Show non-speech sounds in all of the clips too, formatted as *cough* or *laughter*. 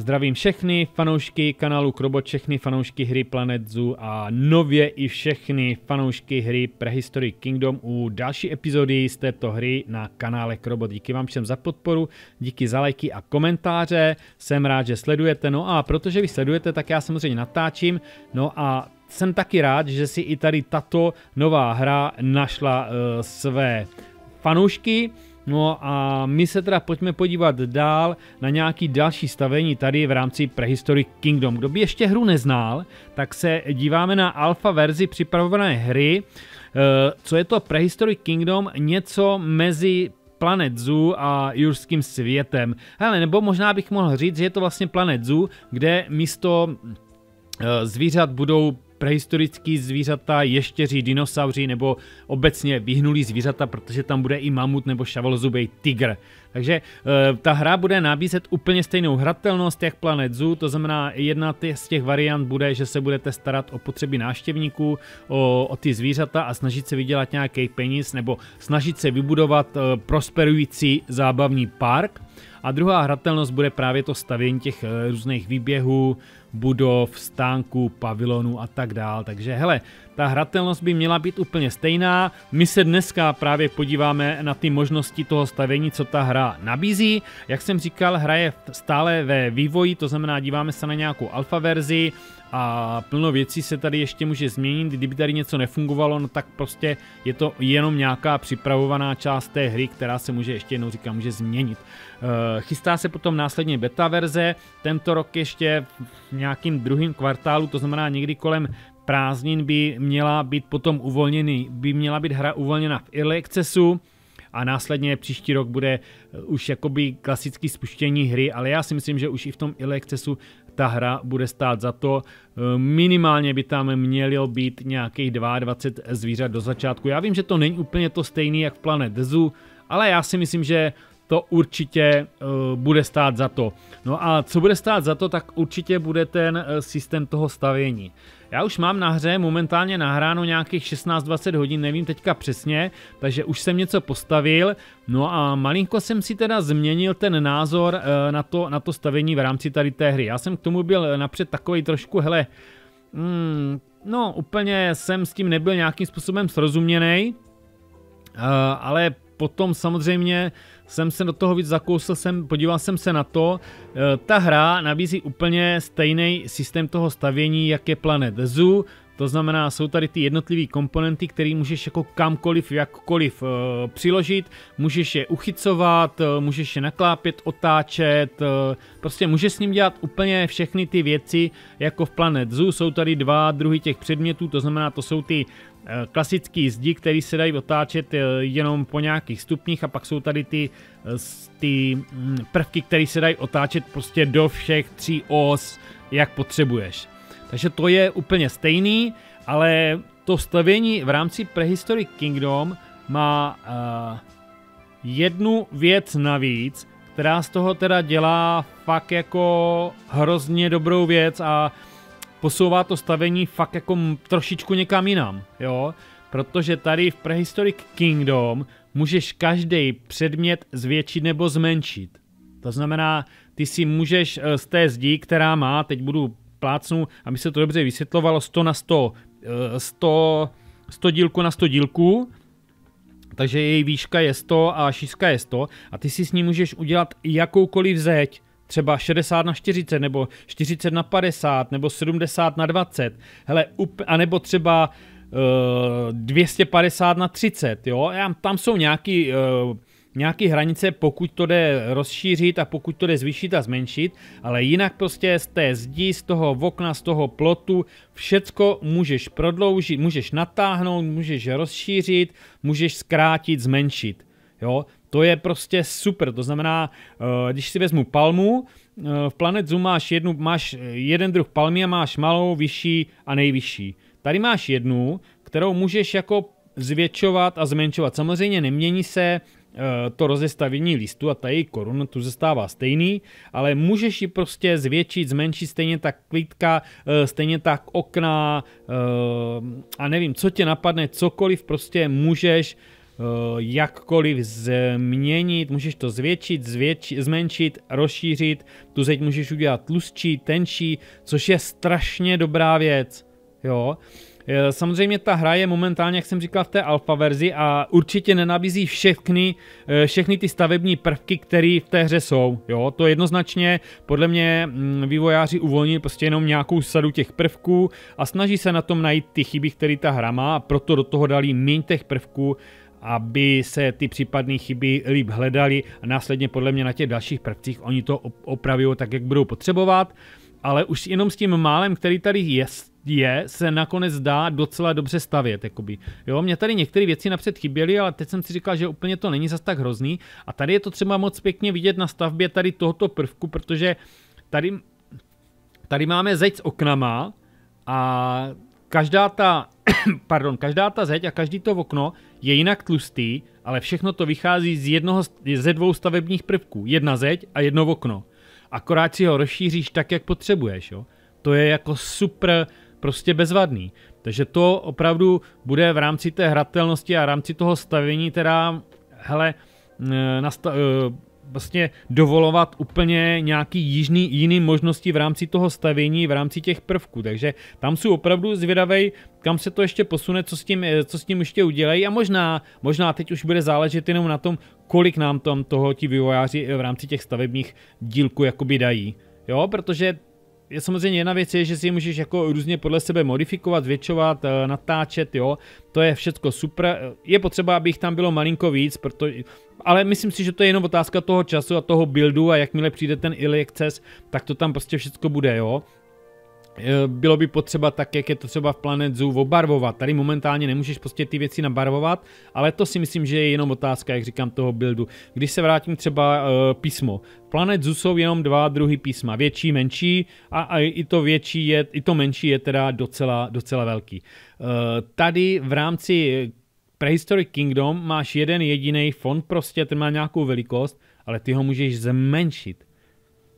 Zdravím všechny fanoušky kanálu Krobot, všechny fanoušky hry Planet Zoo a nově i všechny fanoušky hry Prehistory Kingdom u další epizody z této hry na kanále Krobot. Díky vám všem za podporu, díky za lajky a komentáře, jsem rád, že sledujete. No a protože vy sledujete, tak já samozřejmě natáčím. No a jsem taky rád, že si i tady tato nová hra našla uh, své fanoušky. No a my se teda pojďme podívat dál na nějaký další stavení tady v rámci Prehistory Kingdom. Kdo by ještě hru neznal, tak se díváme na alfa verzi připravované hry. E, co je to Prehistory Kingdom? Něco mezi Planet Zoo a jurským světem. Hele, nebo možná bych mohl říct, že je to vlastně Planet Zoo, kde místo e, zvířat budou prehistorický zvířata, ještěří, dinosauři nebo obecně vyhnulý zvířata, protože tam bude i mamut nebo šavelzubej tygr. Takže e, ta hra bude nabízet úplně stejnou hratelnost jak Planet Zoo, to znamená jedna z těch variant bude, že se budete starat o potřeby návštěvníků, o, o ty zvířata a snažit se vydělat nějaký peníz nebo snažit se vybudovat e, prosperující zábavní park. A druhá hratelnost bude právě to stavění těch eh, různých výběhů, budov, stánků, pavilonů a tak dál. Takže hele, ta hratelnost by měla být úplně stejná. My se dneska právě podíváme na ty možnosti toho stavění, co ta hra nabízí. Jak jsem říkal, hra je stále ve vývoji, to znamená díváme se na nějakou alfa verzi, a plno věcí se tady ještě může změnit, kdyby tady něco nefungovalo, no tak prostě je to jenom nějaká připravovaná část té hry, která se může ještě jednou říkám, může změnit. Eh, chystá se potom následně beta verze, tento rok ještě v nějakým druhém kvartálu, to znamená někdy kolem prázdnin by měla být potom uvolněný, by měla být hra uvolněna v early accessu, a následně příští rok bude už jakoby klasický spuštění hry, ale já si myslím, že už i v tom early accessu ta hra bude stát za to. Eh, minimálně by tam mělo být nějakých 22 zvířat do začátku. Já vím, že to není úplně to stejné jak v Planet Zoo, ale já si myslím, že to určitě eh, bude stát za to. No a co bude stát za to, tak určitě bude ten eh, systém toho stavění. Já už mám na hře momentálně nahráno nějakých 16-20 hodin, nevím teďka přesně, takže už jsem něco postavil. No a malinko jsem si teda změnil ten názor eh, na to, na to stavení v rámci tady té hry. Já jsem k tomu byl napřed takový trošku, hele, hmm, no úplně jsem s tím nebyl nějakým způsobem srozuměný, eh, ale potom samozřejmě jsem se do toho víc zakousl, jsem, podíval jsem se na to. E, ta hra nabízí úplně stejný systém toho stavění, jak je Planet Zoo. To znamená, jsou tady ty jednotlivé komponenty, které můžeš jako kamkoliv, jakkoliv uh, přiložit, můžeš je uchycovat, uh, můžeš je naklápět, otáčet, eh, prostě můžeš s ním dělat úplně všechny ty věci, jako v Planet Zoo, jsou tady dva druhy těch předmětů, to znamená, to jsou ty klasické zdi, které se dají otáčet jenom po nějakých stupních a pak jsou tady ty, ty mm, prvky, které se dají otáčet prostě do všech tří os, jak potřebuješ. Takže to je úplně stejný, ale to stavění v rámci Prehistoric Kingdom má uh, jednu věc navíc, která z toho teda dělá fakt jako hrozně dobrou věc a posouvá to stavení fakt jako trošičku někam jinam, jo? Protože tady v Prehistoric Kingdom můžeš každý předmět zvětšit nebo zmenšit. To znamená, ty si můžeš eh, z té zdi, která má, teď budu plácnu, aby se to dobře vysvětlovalo, 100 na 100, 100, 100 dílku na 100 dílku, takže její výška je 100 a šířka je 100 a ty si s ní můžeš udělat jakoukoliv zeď, třeba 60 na 40, nebo 40 na 50, nebo 70 na 20, hele, up, anebo třeba uh, eh, 250 na 30, jo, tam jsou nějaký uh, nějaké hranice, pokud to jde rozšířit a pokud to jde zvýšit a zmenšit, ale jinak prostě z té zdi, z toho okna, z toho plotu, všecko můžeš prodloužit, můžeš natáhnout, můžeš rozšířit, můžeš zkrátit, zmenšit. Jo, to je prostě super, to znamená, eh, když si vezmu palmu, eh, v Planet Zoom máš, jednu, máš eh, jeden druh palmy a máš malou, vyšší a nejvyšší. Tady máš jednu, kterou můžeš jako zvětšovat a zmenšovat. Samozřejmě nemění se, Eh, to rozestavění listu a ta její koruna tu zůstává stejný, ale můžeš ji prostě zvětšit, zmenšit stejně tak klítka, eh, stejně tak okna eh, a nevím, co tě napadne, cokoliv prostě můžeš jakkoliv změnit, můžeš to zvětšit, zvětši, zmenšit, rozšířit, tu zeď můžeš udělat tlustší, tenčí, což je strašně dobrá věc, jo. Eh, samozřejmě ta hra je momentálně, jak jsem říkal, v té alfa verzi a určitě nenabízí všechny, eh, všechny ty stavební prvky, které v té hře jsou. Jo, to jednoznačně podle mě mm, vývojáři uvolní prostě jenom nějakou sadu těch prvků a snaží se na tom najít ty chyby, které ta hra má, a proto do toho dali méně těch prvků, aby se ty případné chyby líp hledali a následně podle mě na těch dalších prvcích oni to opravují tak, jak budou potřebovat ale už jenom s tím málem, který tady je, je, se nakonec dá docela dobře stavět. Jakoby. Jo, mě tady některé věci napřed chyběly, ale teď jsem si říkal, že úplně to není zas tak hrozný. A tady je to třeba moc pěkně vidět na stavbě tady tohoto prvku, protože tady, tady máme zeď s oknama a každá ta, *coughs* pardon, každá ta zeď a každý to okno je jinak tlustý, ale všechno to vychází z jednoho, ze dvou stavebních prvků. Jedna zeď a jedno okno. Akorát si ho rozšíříš tak, jak potřebuješ. Jo? To je jako super, prostě bezvadný. Takže to opravdu bude v rámci té hratelnosti a v rámci toho stavění teda, hele, e, nasta- e, vlastně dovolovat úplně nějaký jižný, jiný možnosti v rámci toho stavění, v rámci těch prvků. Takže tam jsou opravdu zvědavej, kam se to ještě posune, co s tím, e, co s tím ještě udělají a možná, možná teď už bude záležet jenom na tom, kolik nám tam toho ti vývojáři v rámci těch stavebních dílků jakoby dají. Jo, protože je samozřejmě jedna věc je, že si je můžeš jako různě podle sebe modifikovat, zvětšovat, eh, natáčet, jo, to je všecko super. Je potřeba, aby tam bylo malinko víc, protože, ale myslím si, že to je jenom otázka toho času a toho buildu a jakmile přijde ten early access, tak to tam prostě všecko bude, jo. Eh, bylo by potřeba tak, jak je to třeba v Planet Zoo, obarvovat. Tady momentálně nemůžeš prostě ty věci nabarvovat, ale to si myslím, že je jenom otázka, jak říkám, toho buildu. Když se vrátím třeba uh, písmo. Planet Zoo jsou jenom dva druhy písma, větší, menší a, a i to větší je, i to menší je teda docela, docela velký. Uh, tady v rámci Prehistoric Kingdom máš jeden jediný fond, prostě ten má nějakou velikost, ale ty ho můžeš zmenšit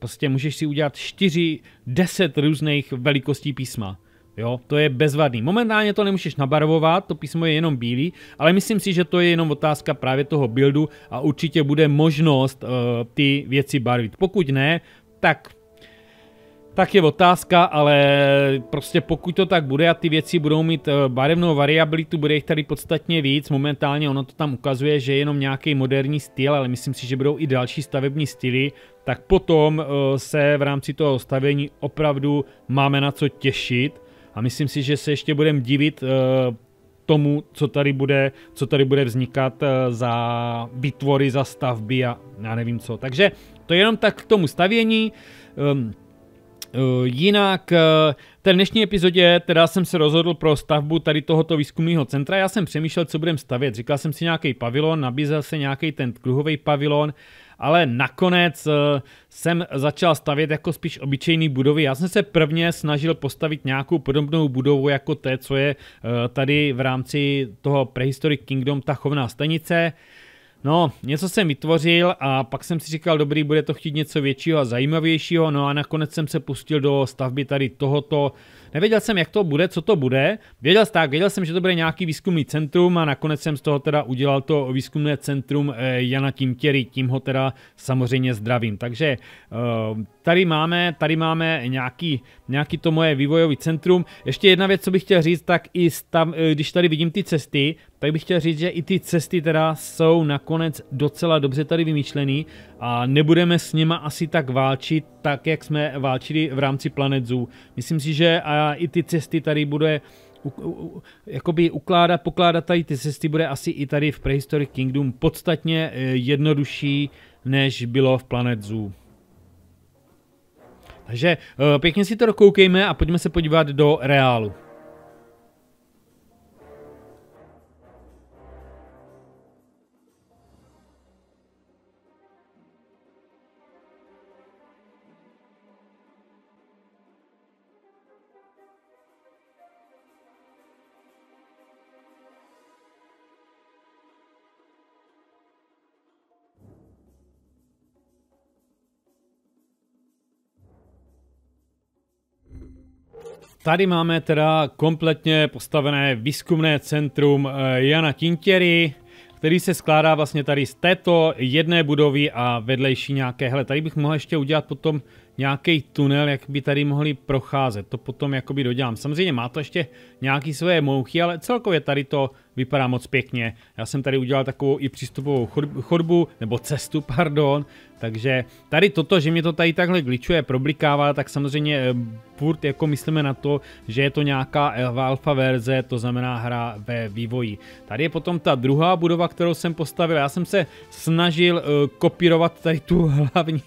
Prostě můžeš si udělat 4, 10 různých velikostí písma. Jo, to je bezvadný. Momentálně to nemůžeš nabarvovat, to písmo je jenom bílý, ale myslím si, že to je jenom otázka právě toho buildu a určitě bude možnost uh, ty věci barvit. Pokud ne, tak tak je otázka, ale prostě pokud to tak bude a ty věci budou mít eh, barevnou variabilitu, bude jich tady podstatně víc. Momentálně ono to tam ukazuje, že je jenom nějaký moderní styl, ale myslím si, že budou i další stavební styly, tak potom eh, se v rámci toho stavění opravdu máme na co těšit a myslím si, že se ještě budeme divit eh, tomu, co tady bude, co tady bude vznikat za výtvory, za stavby a já nevím co. Takže to je jenom tak k tomu stavění. Ehm, Eh, jinak v eh, té dnešní epizodě teda jsem se rozhodl pro stavbu tady tohoto výzkumného centra. Já jsem přemýšlel, co budem stavět. Říkal jsem si nějaký pavilon, nabízel se nějaký ten kruhový pavilon, ale nakonec eh, jsem začal stavět jako spíš obyčejný budovy. Já jsem se prvně snažil postavit nějakou podobnou budovu jako té, co je tady v rámci toho Prehistoric Kingdom, ta chovná stanice. No, něco jsem vytvořil a pak jsem si říkal, dobrý, bude to chtít něco většího a zajímavějšího, no a nakonec jsem se pustil do stavby tady tohoto Nevěděl jsem, jak to bude, co to bude. Věděl, tak, věděl jsem, že to bude nějaký výzkumný centrum a nakonec jsem z toho teda udělal to výzkumné centrum eh, Jana Tímtěry, tím ho teda samozřejmě zdravím. Takže eh, tady máme, tady máme nějaký, nějaký to moje vývojový centrum. Ještě jedna věc, co bych chtěl říct, tak i tam, eh, když tady vidím ty cesty, tak bych chtěl říct, že i ty cesty teda jsou nakonec docela dobře tady vymýšlený a nebudeme s něma asi tak válčit, tak jak jsme válčili v rámci Planet Zoo. Myslím si, že a i ty cesty tady bude u, u, jakoby ukládat, pokládat tady ty cesty bude asi i tady v Prehistoric Kingdom podstatně eh, jednodušší, než bylo v Planet Zoo. Takže eh, pěkně si to dokoukejme a pojďme se podívat do reálu. Tady máme teda kompletně postavené výzkumné centrum eh, Jana Tintěry, který se skládá vlastně tady z této jedné budovy a vedlejší nějaké. Hele, tady bych mohl ještě udělat potom nějaký tunel, jak by tady mohli procházet. To potom jakoby dodělám. Samozřejmě má to ještě nějaký své mouchy, ale celkově tady to vypadá moc pěkně. Já jsem tady udělal takovou i přístupovou chodbu, nebo cestu, *laughs* pardon, takže tady toto, že mě to tady takhle glitchuje, problikává, tak samozřejmě eh, furt jako myslíme na to, že je to nějaká alfa verze, to znamená hra ve vývoji. Tady je potom ta druhá budova, kterou jsem postavil. Já jsem se snažil eh, kopírovat tady tu *laughs* hlavní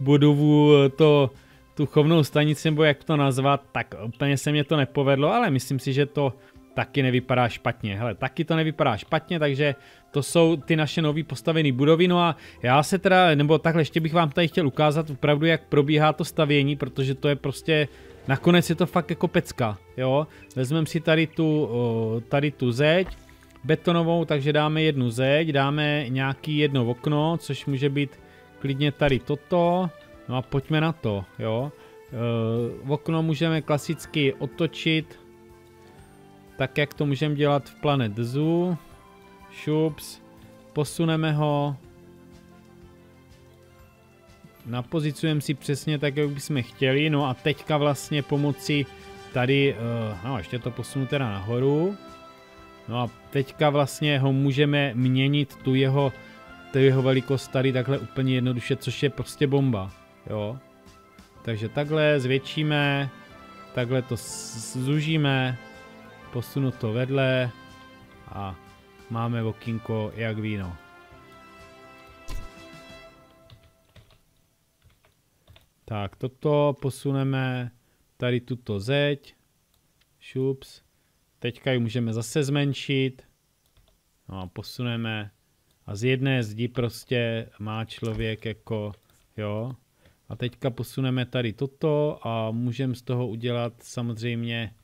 budovu, eh, to tu chovnou stanici, nebo jak to nazvat, tak úplně se mě to nepovedlo, ale myslím si, že to taky nevypadá špatně. Hele, taky to nevypadá špatně, takže to jsou ty naše nový postavené budovy. No a já se teda, nebo takhle ještě bych vám tady chtěl ukázat opravdu, jak probíhá to stavění, protože to je prostě, nakonec je to fakt jako pecka, jo. Vezmeme si tady tu, tady tu zeď, betonovou, takže dáme jednu zeď, dáme nějaký jedno okno, což může být klidně tady toto. No a pojďme na to, jo. E, okno můžeme klasicky otočit tak jak to můžeme dělat v Planet Zoo. Šups. Posuneme ho. Napozicujeme si přesně tak, jak bychom chtěli. No a teďka vlastně pomocí tady, eh, no ještě to posunu teda nahoru. No a teďka vlastně ho můžeme měnit tu jeho, tu jeho velikost tady takhle úplně jednoduše, což je prostě bomba. Jo. Takže takhle zvětšíme, takhle to zužíme posunu to vedle a máme okýnko jak víno. Tak, toto posuneme tady tuto zeď. Šups. Teďka ji můžeme zase zmenšit. No a posuneme. A z jedné zdi prostě má člověk jako, jo. A teďka posuneme tady toto a můžeme z toho udělat samozřejmě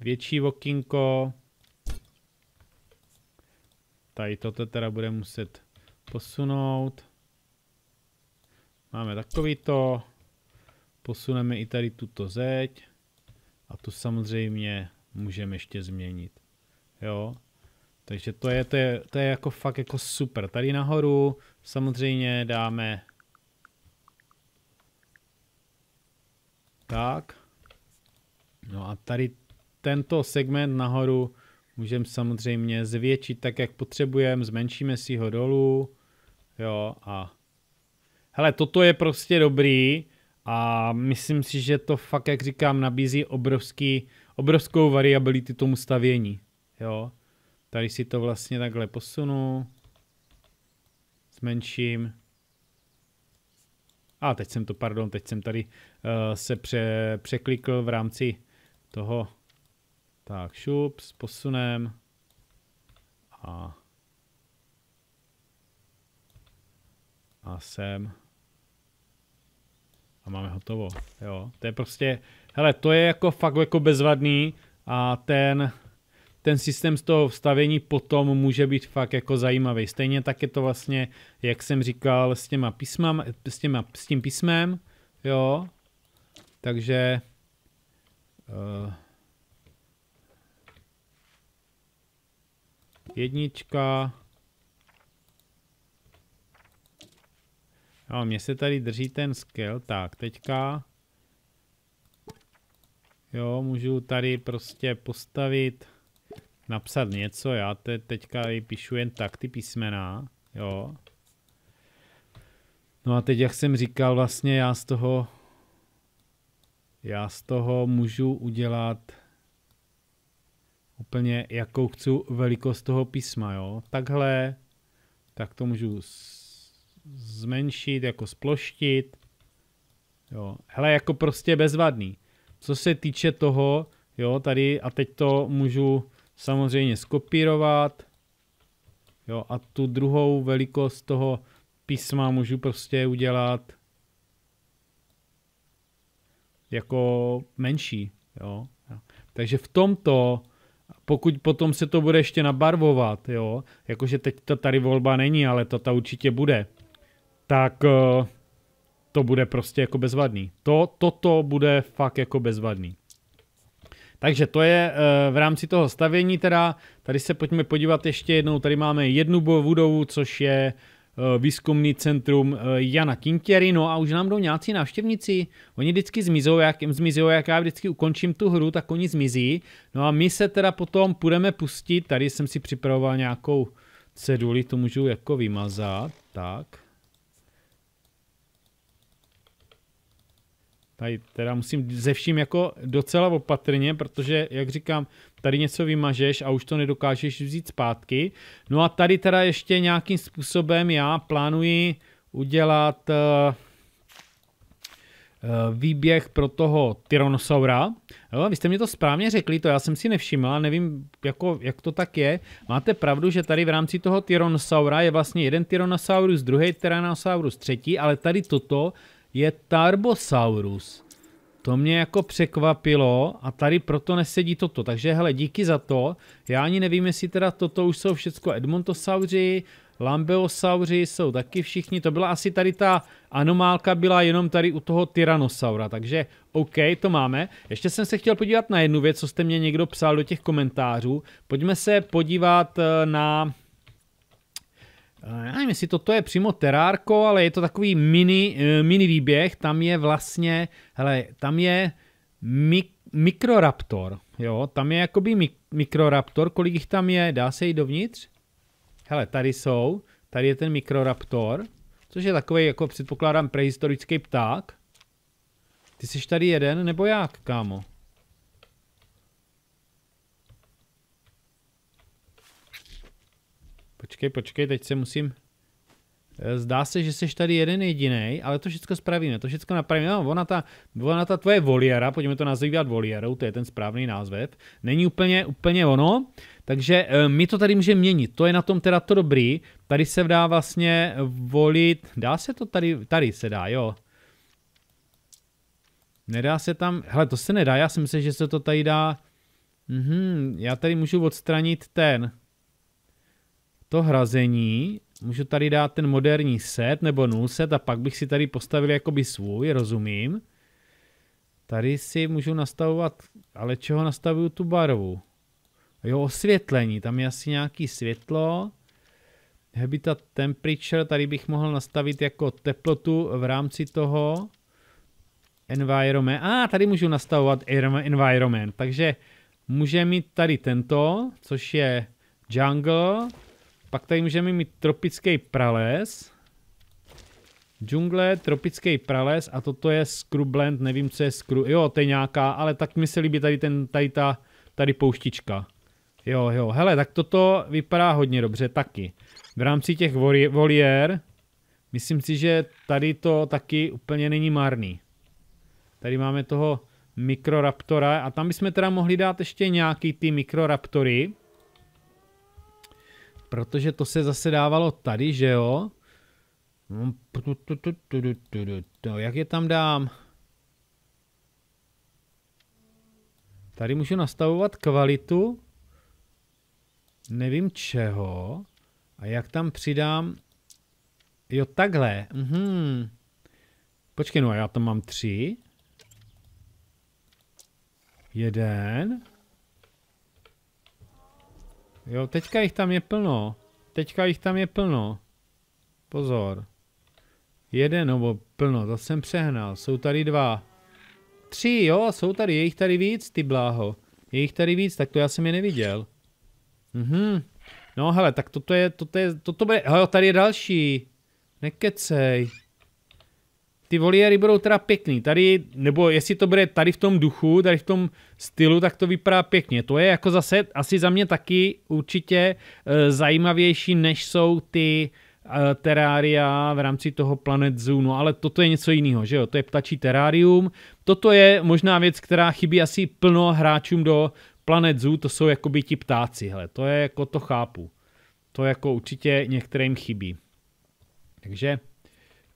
Větší okinko. Tady toto teda bude muset posunout. Máme takovýto. Posuneme i tady tuto zeď. A tu samozřejmě můžeme ještě změnit. Jo. Takže to je, to je, to je jako fakt jako super. Tady nahoru samozřejmě dáme tak. No a tady tento segment nahoru můžeme samozřejmě zvětšit tak, jak potřebujeme, zmenšíme si ho dolů, jo, a hele, toto je prostě dobrý a myslím si, že to fakt, jak říkám, nabízí obrovský, obrovskou variabilitu tomu stavění, jo. Tady si to vlastně takhle posunu, zmenším, a teď jsem to, pardon, teď jsem tady uh, se pře, překlikl v rámci toho tak, šup posunem. A a sem. A máme hotovo. Jo, to je prostě, hele, to je jako fakt jako bezvadný a ten, ten systém z toho vstavení potom může být fakt jako zajímavý. Stejně tak je to vlastně, jak jsem říkal, s těma písmem, s, těma, s tím písmem, jo. Takže uh, Jednička. No, mě se tady drží ten skill. Tak, teďka. Jo, můžu tady prostě postavit, napsat něco. Já te, teďka píšu jen tak ty písmena. Jo. No a teď, jak jsem říkal, vlastně já z toho já z toho můžu udělat úplně jakou chci velikost toho písma, jo. Takhle, tak to můžu zmenšit, jako sploštit, jo. Hele, jako prostě bezvadný. Co se týče toho, jo, tady a teď to můžu samozřejmě skopírovat, jo, a tu druhou velikost toho písma můžu prostě udělat jako menší, jo. Takže v tomto pokud potom se to bude ještě nabarvovat, jo, jakože teď to tady volba není, ale to ta určitě bude, tak eh, to bude prostě jako bezvadný. To, toto bude fakt jako bezvadný. Takže to je eh, v rámci toho stavění teda. Tady se pojďme podívat ještě jednou. Tady máme jednu budovu, což je Eh, výzkumný centrum eh, Jana Kintěry, no a už nám jdou nějací návštěvníci, oni vždycky zmizou, jak, jim zmizou, jak já vždycky ukončím tu hru, tak oni zmizí, no a my se teda potom půjdeme pustit, tady jsem si připravoval nějakou ceduli, to můžu jako vymazat, tak. Tady teda musím ze vším jako docela opatrně, protože, jak říkám, tady něco vymažeš a už to nedokážeš vzít zpátky. No a tady teda ještě nějakým způsobem já plánuji udělat eh, eh, výběh pro toho Tyrannosaura. Jo, vy jste mi to správně řekli, to já jsem si nevšiml, nevím, jako, jak to tak je. Máte pravdu, že tady v rámci toho Tyrannosaura je vlastně jeden Tyrannosaurus, druhý Tyrannosaurus, třetí, ale tady toto je Tarbosaurus. To mě jako překvapilo a tady proto nesedí toto. Takže hele, díky za to. Já ani nevím, jestli teda toto už jsou všecko Edmontosauři, Lambeosauři jsou taky všichni. To byla asi tady ta anomálka byla jenom tady u toho Tyrannosaura, takže OK, to máme. Ještě jsem se chtěl podívat na jednu věc, co jste mě někdo psal do těch komentářů. Pojďme se podívat eh, na Eh, já nevím, jestli toto je přímo terárko, ale je to takový mini, eh, mini výběh, tam je vlastně, hele, tam je mik, mikroraptor, jo, tam je jakoby mik, mikroraptor, kolik jich tam je, dá se jít dovnitř? Hele, tady jsou, tady je ten mikroraptor, což je takový, jako předpokládám, prehistorický pták. Ty jsi tady jeden, nebo jak, kámo? Počkej, počkej, teď se musím... Eh, zdá se, že jsi tady jeden jediný, ale to všechno spravíme, to všechno napravíme. No, ona, ta, ona ta tvoje voliera, pojďme to nazývat voliérou, to je ten správný název, není úplně, úplně ono, takže eh, my to tady můžeme měnit. To je na tom teda to dobrý. Tady se dá vlastně volit, dá se to tady, tady se dá, jo. Nedá se tam, hele, to se nedá, já si myslím, že se to tady dá, mhm, já tady můžu odstranit ten, to hrazení, můžu tady dát ten moderní set nebo null set a pak bych si tady postavil jakoby svůj, rozumím. Tady si můžu nastavovat, ale čeho nastavuju tu barvu? Jo, osvětlení, tam je asi nějaký světlo. Habitat temperature, tady bych mohl nastavit jako teplotu v rámci toho. Environment, a ah, tady můžu nastavovat environment, takže může mít tady tento, což je jungle, pak tady můžeme mít tropický prales. Džungle, tropický prales a toto je Scrubland, nevím co je Scrub, jo to je nějaká, ale tak mi se líbí tady ten, tady ta, tady pouštička. Jo, jo, hele, tak toto vypadá hodně dobře taky. V rámci těch voliér, myslím si, že tady to taky úplně není marný. Tady máme toho mikroraptora a tam bychom teda mohli dát ještě nějaký ty mikroraptory protože to se zase dávalo tady, že jo? No, jak je tam dám? Tady můžu nastavovat kvalitu nevím čeho a jak tam přidám jo takhle mhm. počkej no já tam mám tři jeden Jo, teďka jich tam je plno. Teďka jich tam je plno. Pozor. Jeden, nebo plno, to jsem přehnal. Jsou tady dva. Tři, jo, jsou tady, je jich tady víc, ty bláho. Je jich tady víc, tak to já jsem je neviděl. Mhm. No hele, tak toto je, toto je, toto bude, hele, tady je další. Nekecej ty voliéry budou teda pěkný. Tady, nebo jestli to bude tady v tom duchu, tady v tom stylu, tak to vypadá pěkně. To je jako zase asi za mě taky určitě e, zajímavější, než jsou ty e, terária v rámci toho Planet Zoo, no ale toto je něco jiného, že jo, to je ptačí terárium, toto je možná věc, která chybí asi plno hráčům do Planet Zoo, to jsou jakoby ti ptáci, hele, to je jako to chápu, to jako určitě některým chybí. Takže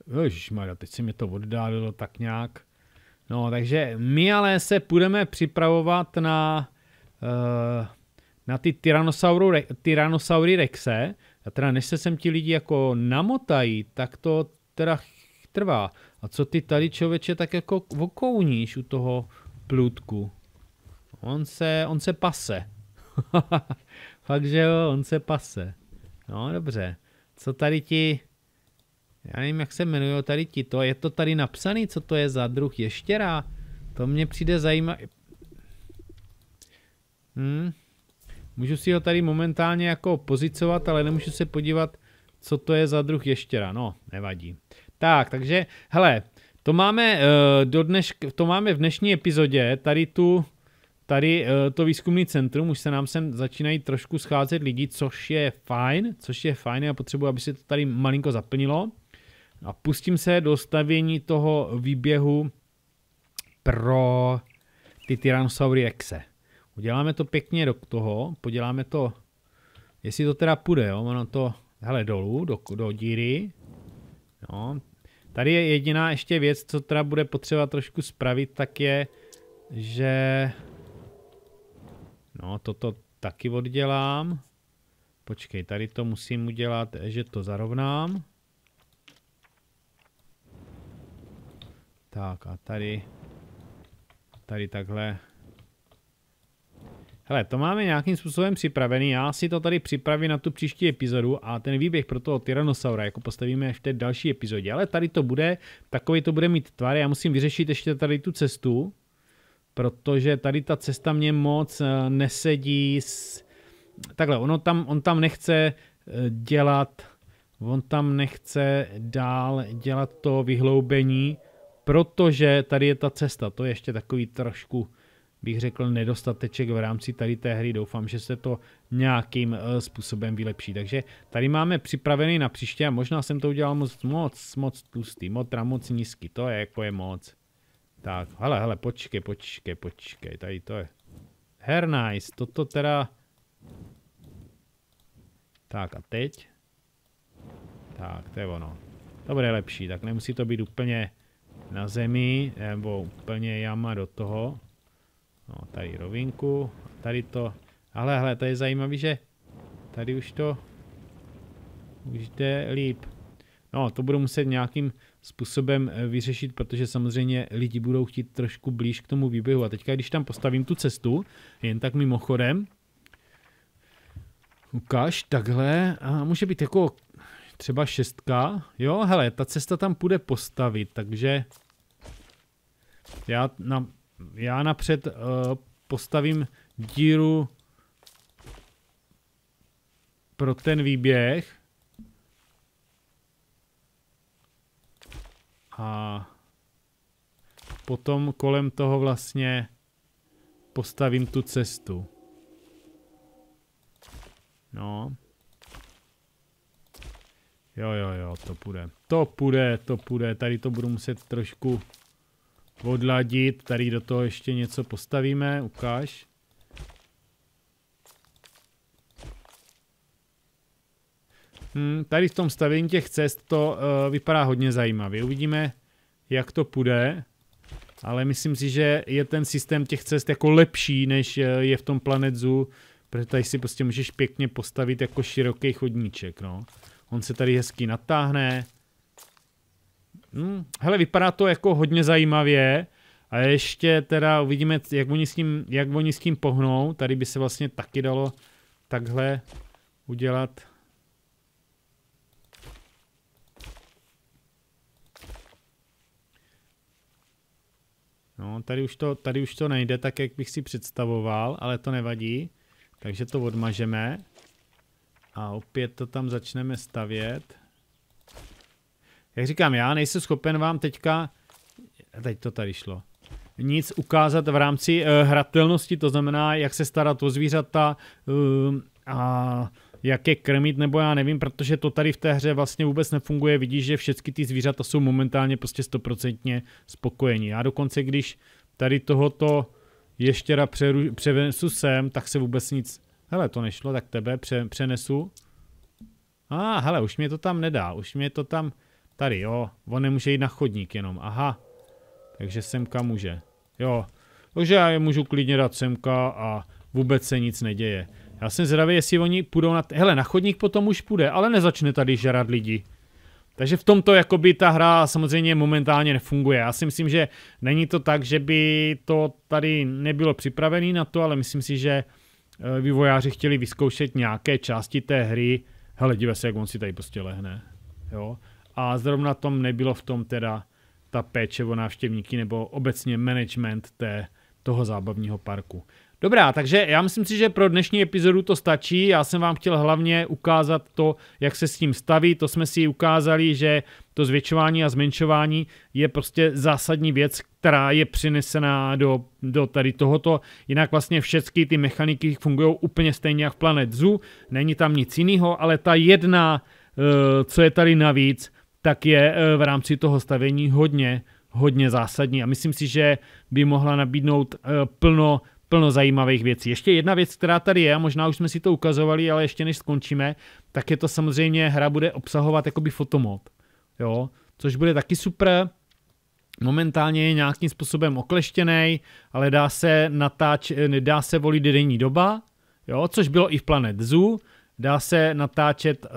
Ježišmarja, teď si mi to oddálilo tak nějak. No, takže my ale se budeme připravovat na, eh, na ty tyrannosaury rexe. A teda než se sem ti lidi jako namotají, tak to teda trvá. A co ty tady člověče tak jako vokouníš u toho plutku? On se, on se pase. *laughs* Fakt, že jo, on se pase. No dobře. Co tady ti já nevím, jak se jmenují tady ti to, je to tady napsaný, co to je za druh ještěra? To mě přijde zajímavé. Hmm. Můžu si ho tady momentálně jako pozicovat, ale nemůžu se podívat, co to je za druh ještěra. No, nevadí. Tak, takže, hele, to máme, uh, do dneš, to máme v dnešní epizodě, tady tu, tady uh, to výzkumný centrum, už se nám sem začínají trošku scházet lidi, což je fajn, což je fajn, já potřebuji, aby se to tady malinko zaplnilo. A pustím se do stavění toho výběhu pro ty Tyrannosaury Exe. Uděláme to pěkně do toho, poděláme to, jestli to teda půjde, jo, ono to, hele, dolů, do, do díry, jo. Tady je jediná ještě věc, co teda bude potřeba trošku spravit, tak je, že, no, toto taky oddělám, počkej, tady to musím udělat, že to zarovnám, Tak a tady, tady takhle. Hele, to máme nějakým způsobem připravený. Já si to tady připravím na tu příští epizodu a ten výběh pro toho Tyrannosaura jako postavíme v další epizodě. Ale tady to bude, takový to bude mít tvar. Já musím vyřešit ještě tady tu cestu, protože tady ta cesta mě moc eh, nesedí s... Takhle, ono tam, on tam nechce eh, dělat, on tam nechce dál dělat to vyhloubení, protože tady je ta cesta, to je ještě takový trošku bych řekl, nedostateček v rámci tady té hry. Doufám, že se to nějakým eh, způsobem vylepší. Takže tady máme připravený na příště a možná jsem to udělal moc, moc, moc tlustý, motra moc nízky, to je jako je moc. Tak, hele, hele, počkej, počkej, počkej, tady to je. Her nice, toto teda... Tak a teď? Tak, to je ono. To bude lepší, tak nemusí to být úplně na zemi, nebo úplně jama do toho. No, tady rovinku, tady to. Ale hele, to je zajímavé, že tady už to už jde líp. No, to budu muset nějakým způsobem eh, vyřešit, protože samozřejmě lidi budou chtít trošku blíž k tomu výběhu. A teďka, když tam postavím tu cestu, jen tak mimochodem, ukáž takhle a může být jako třeba šestka. Jo, hele, ta cesta tam půjde postavit, takže já, na, já napřed uh, postavím díru pro ten výběh. A potom kolem toho vlastně postavím tu cestu. No. Jo, jo, jo, to půjde. To půjde, to půjde. Tady to budu muset trošku odladit. Tady do toho ještě něco postavíme. Ukáž. Hmm, tady v tom stavění těch cest to uh, vypadá hodně zajímavě. Uvidíme, jak to půjde. Ale myslím si, že je ten systém těch cest jako lepší, než eh, je v tom planetzu, protože tady si prostě můžeš pěkně postavit jako široký chodníček, no. On se tady hezky natáhne. Hmm. Hele, vypadá to jako hodně zajímavě. A ještě teda uvidíme, jak oni, s tím, jak oni s tím pohnou. Tady by se vlastně taky dalo takhle udělat. No, tady už, to, tady už to nejde tak, jak bych si představoval, ale to nevadí. Takže to odmažeme. A opět to tam začneme stavět. Jak říkám, já nejsem schopen vám teďka... Teď to tady šlo. Nic ukázat v rámci uh, hratelnosti, to znamená, jak se starat o zvířata uh, a jak je krmit, nebo já nevím, protože to tady v té hře vlastně vůbec nefunguje. Vidíš, že všechny ty zvířata jsou momentálně prostě stoprocentně spokojení. Já dokonce, když tady tohoto ještěra převenu sem, tak se vůbec nic hele, to nešlo, tak tebe pře- přenesu. A ah, hele, už mě to tam nedá, už mě to tam, tady jo, on nemůže jít na chodník jenom, aha. Takže semka může, jo. Takže já je můžu klidně dát semka a vůbec se nic neděje. Já jsem zdravý, jestli oni půjdou na... Hele, na chodník potom už půjde, ale nezačne tady žrat lidi. Takže v tomto jakoby ta hra samozřejmě momentálně nefunguje. Já si myslím, že není to tak, že by to tady nebylo připravený na to, ale myslím si, že Eh, vývojáři chtěli vyzkoušet nějaké části té hry, hele, dívej se, jak on si tady prostě lehne. Jo? A zrovna tom nebylo v tom teda ta péče o návštěvníky nebo obecně management té toho zábavního parku. Dobrá, takže já myslím si, že pro dnešní epizodu to stačí. Já jsem vám chtěl hlavně ukázat to, jak se s tím staví. To jsme si ukázali, že to zvětšování a zmenšování je prostě zásadní věc, která je přinesená do, do tady tohoto. Jinak vlastně všechny ty mechaniky fungují úplně stejně jak v Planet Zoo. Není tam nic jiného, ale ta jedna, eh, co je tady navíc, tak je eh, v rámci toho stavění hodně hodně zásadní a myslím si, že by mohla nabídnout eh, plno, plno zajímavých věcí. Ještě jedna věc, která tady je, a možná už jsme si to ukazovali, ale ještě než skončíme, tak je to samozřejmě, hra bude obsahovat jakoby fotomod, jo, což bude taky super, momentálně je nějakým způsobem okleštěný, ale dá se natáč, eh, dá se volit denní doba, jo, což bylo i v Planet Zoo, dá se natáčet uh,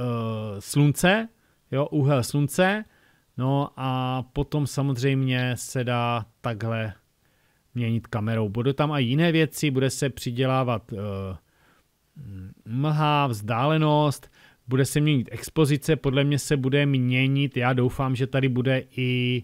slunce, jo, úhel slunce, No a potom samozřejmě se dá takhle měnit kamerou. Budou tam i jiné věci, bude se přidělávat eh, mlha, vzdálenost, bude se měnit expozice, podle mě se bude měnit, já doufám, že tady bude i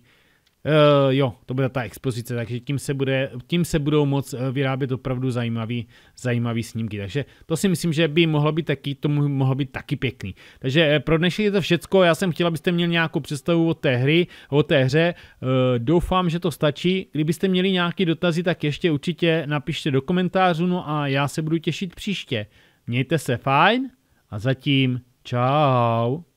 Uh, jo, to bude ta expozice, takže tím se, bude, tím se budou moc eh, vyrábět opravdu zajímavý, zajímavý snímky. Takže to si myslím, že by mohlo být taky, to mohlo být taky pěkný. Takže eh, pro dnešek je to všecko, já jsem chtěl, abyste měli nějakou představu o té hry, o té hře. Uh, doufám, že to stačí. Kdybyste měli nějaké dotazy, tak ještě určitě napište do komentářů, no a já se budu těšit příště. Mějte se fajn a zatím čau.